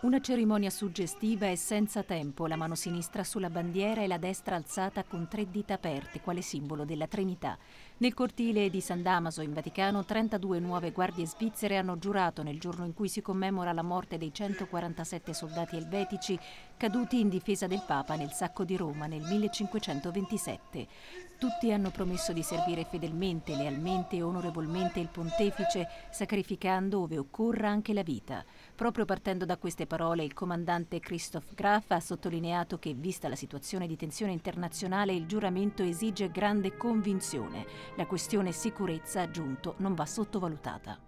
Una cerimonia suggestiva e senza tempo, la mano sinistra sulla bandiera e la destra alzata con tre dita aperte, quale simbolo della Trinità. Nel cortile di San Damaso, in Vaticano, 32 nuove guardie svizzere hanno giurato nel giorno in cui si commemora la morte dei 147 soldati elvetici caduti in difesa del Papa nel sacco di Roma nel 1527. Tutti hanno promesso di servire fedelmente, lealmente e onorevolmente il pontefice, sacrificando, ove occorra, anche la vita. Proprio partendo da queste parole il comandante Christoph Graf ha sottolineato che, vista la situazione di tensione internazionale, il giuramento esige grande convinzione. La questione sicurezza, aggiunto, non va sottovalutata.